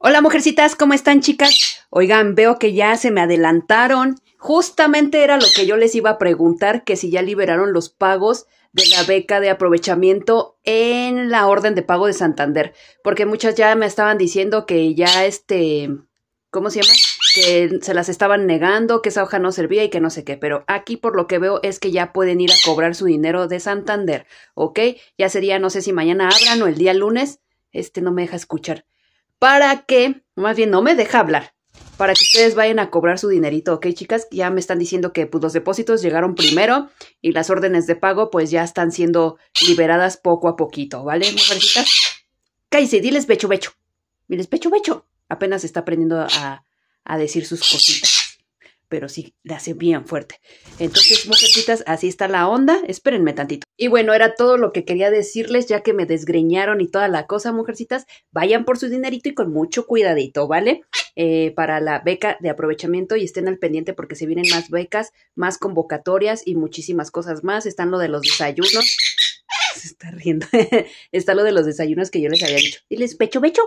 Hola mujercitas, ¿cómo están chicas? Oigan, veo que ya se me adelantaron. Justamente era lo que yo les iba a preguntar, que si ya liberaron los pagos de la beca de aprovechamiento en la orden de pago de Santander, porque muchas ya me estaban diciendo que ya este, ¿cómo se llama? Que se las estaban negando, que esa hoja no servía y que no sé qué, pero aquí por lo que veo es que ya pueden ir a cobrar su dinero de Santander, ¿ok? Ya sería, no sé si mañana abran o el día lunes, este no me deja escuchar para que, más bien no me deja hablar, para que ustedes vayan a cobrar su dinerito, ¿ok, chicas? Ya me están diciendo que pues, los depósitos llegaron primero y las órdenes de pago pues ya están siendo liberadas poco a poquito, ¿vale, mujercitas? Cállese, diles becho, becho. Diles becho, becho. Apenas está aprendiendo a, a decir sus cositas pero sí le hace bien fuerte. Entonces, mujercitas, así está la onda. Espérenme tantito. Y bueno, era todo lo que quería decirles, ya que me desgreñaron y toda la cosa, mujercitas. Vayan por su dinerito y con mucho cuidadito, ¿vale? Eh, para la beca de aprovechamiento y estén al pendiente porque se vienen más becas, más convocatorias y muchísimas cosas más. Están lo de los desayunos. Se está riendo. está lo de los desayunos que yo les había dicho. Diles, pecho, pecho.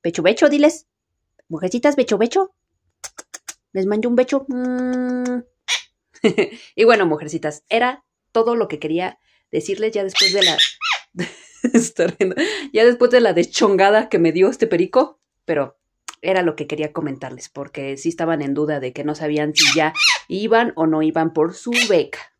Pecho, pecho, diles. Mujercitas, pecho, pecho les mando un becho. Mm. y bueno, mujercitas, era todo lo que quería decirles ya después de la... ya después de la deschongada que me dio este perico, pero era lo que quería comentarles, porque sí estaban en duda de que no sabían si ya iban o no iban por su beca.